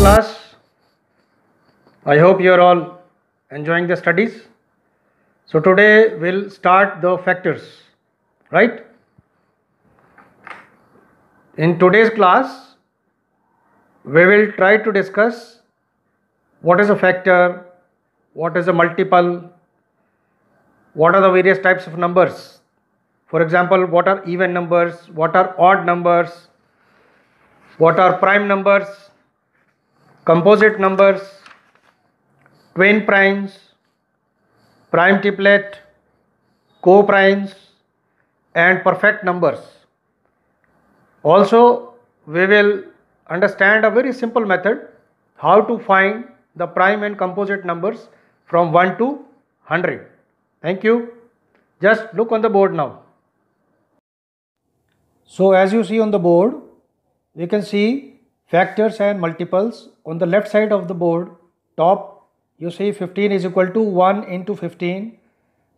class. I hope you are all enjoying the studies. So today we'll start the factors, right? In today's class, we will try to discuss what is a factor, what is a multiple, what are the various types of numbers. For example, what are even numbers, what are odd numbers, what are prime numbers, composite numbers, twin primes, prime triplet, co-primes and perfect numbers. Also we will understand a very simple method how to find the prime and composite numbers from 1 to 100. Thank you. Just look on the board now. So as you see on the board, we can see factors and multiples on the left side of the board top you see 15 is equal to 1 into 15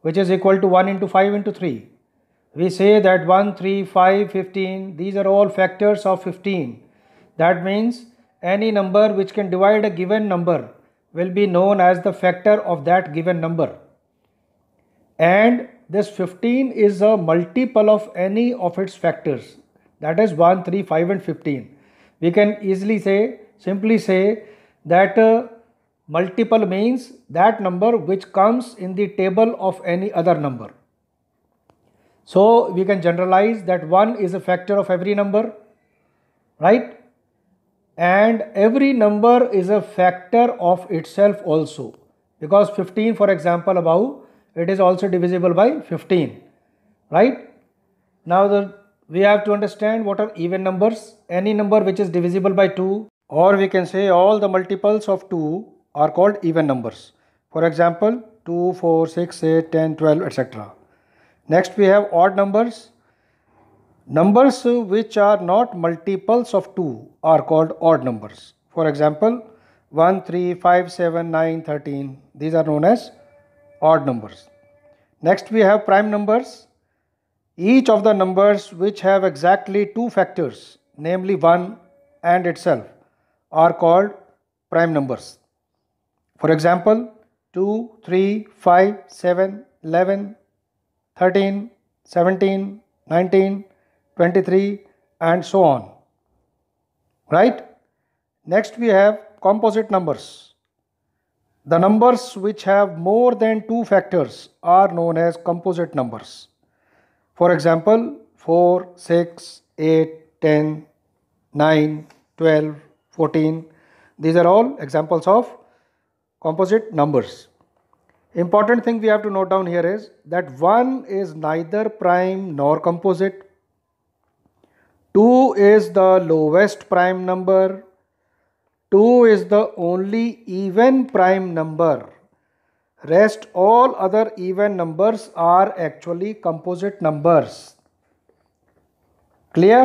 which is equal to 1 into 5 into 3 we say that 1 3 5 15 these are all factors of 15 that means any number which can divide a given number will be known as the factor of that given number and this 15 is a multiple of any of its factors that is 1 3 5 and 15 we can easily say, simply say that uh, multiple means that number which comes in the table of any other number. So, we can generalize that 1 is a factor of every number, right? And every number is a factor of itself also because 15 for example above it is also divisible by 15, right? Now, the, we have to understand what are even numbers any number which is divisible by 2 or we can say all the multiples of 2 are called even numbers. For example, 2, 4, 6, 8, 10, 12, etc. Next we have odd numbers. Numbers which are not multiples of 2 are called odd numbers. For example, 1, 3, 5, 7, 9, 13. These are known as odd numbers. Next we have prime numbers. Each of the numbers which have exactly two factors namely 1 and itself, are called prime numbers. For example, 2, 3, 5, 7, 11, 13, 17, 19, 23 and so on. Right? Next we have composite numbers. The numbers which have more than two factors are known as composite numbers. For example, 4, 6, 8, 10, 9, 12, 14. These are all examples of composite numbers. Important thing we have to note down here is that 1 is neither prime nor composite. 2 is the lowest prime number. 2 is the only even prime number. Rest all other even numbers are actually composite numbers. Clear?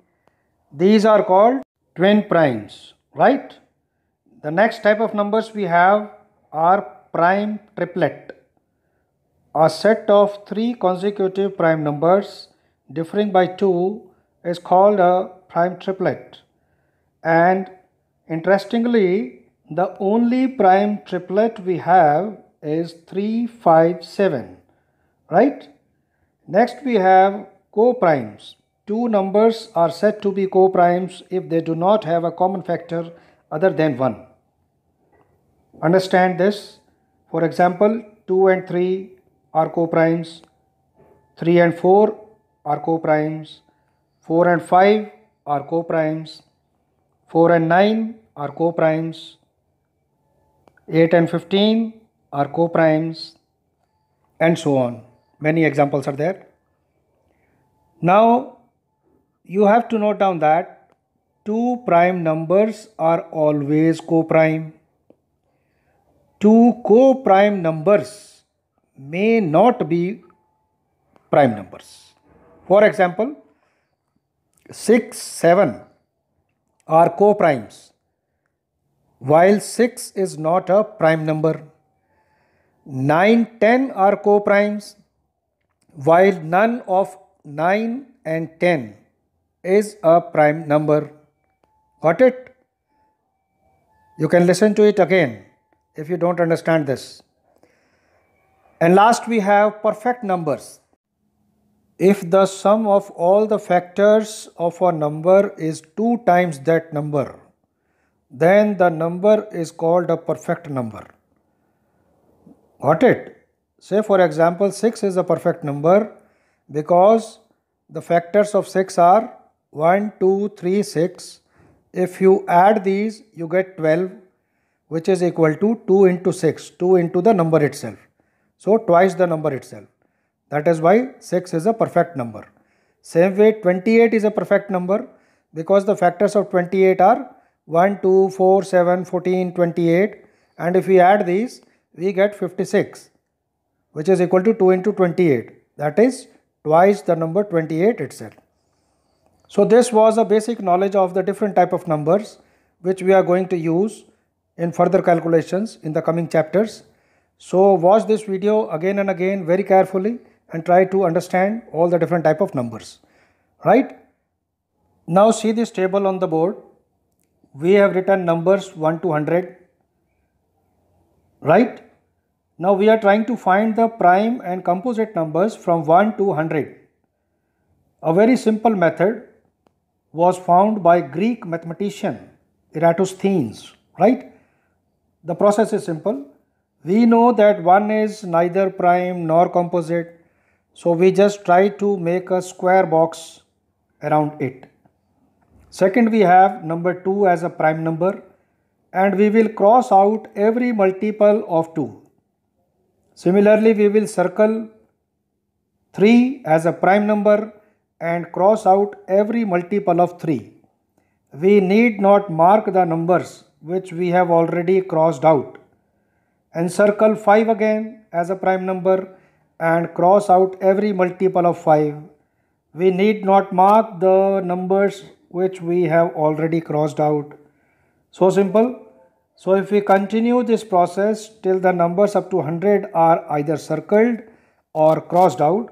These are called twin primes, right? The next type of numbers we have are prime triplet. A set of three consecutive prime numbers differing by 2 is called a prime triplet. And interestingly, the only prime triplet we have is 3, 5, 7, right? Next we have co-primes. Two numbers are said to be co-primes if they do not have a common factor other than 1. Understand this? For example, 2 and 3 are co-primes, 3 and 4 are co-primes, 4 and 5 are co-primes, 4 and 9 are co-primes, 8 and 15 are co-primes and so on. Many examples are there. Now you have to note down that two prime numbers are always co-prime. Two co-prime numbers may not be prime numbers. For example, 6, 7 are co-primes while 6 is not a prime number. 9, 10 are co-primes while none of 9 and 10 is a prime number. Got it? You can listen to it again if you don't understand this. And last we have perfect numbers. If the sum of all the factors of a number is 2 times that number, then the number is called a perfect number. Got it? Say for example 6 is a perfect number because the factors of 6 are 1, 2, 3, 6. If you add these, you get 12, which is equal to 2 into 6, 2 into the number itself. So, twice the number itself. That is why 6 is a perfect number. Same way, 28 is a perfect number because the factors of 28 are 1, 2, 4, 7, 14, 28. And if we add these, we get 56, which is equal to 2 into 28. That is twice the number 28 itself. So this was a basic knowledge of the different type of numbers which we are going to use in further calculations in the coming chapters. So watch this video again and again very carefully and try to understand all the different type of numbers. Right? Now see this table on the board. We have written numbers 1 to 100. Right? Now we are trying to find the prime and composite numbers from 1 to 100. A very simple method was found by Greek mathematician Eratosthenes, right? The process is simple. We know that 1 is neither prime nor composite. So we just try to make a square box around it. Second, we have number 2 as a prime number and we will cross out every multiple of 2. Similarly, we will circle 3 as a prime number and cross out every multiple of 3. We need not mark the numbers which we have already crossed out. Encircle 5 again as a prime number and cross out every multiple of 5. We need not mark the numbers which we have already crossed out. So simple. So if we continue this process till the numbers up to 100 are either circled or crossed out,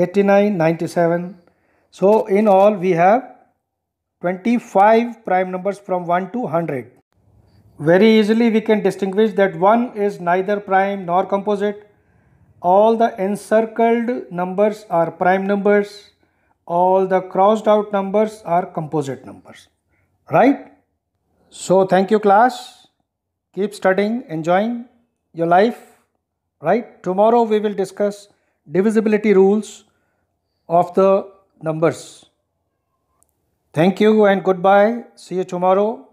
89, 97. So in all we have 25 prime numbers from 1 to 100. Very easily we can distinguish that 1 is neither prime nor composite. All the encircled numbers are prime numbers. All the crossed out numbers are composite numbers. Right? So thank you class. Keep studying, enjoying your life. Right? Tomorrow we will discuss divisibility rules of the numbers. Thank you and goodbye. See you tomorrow.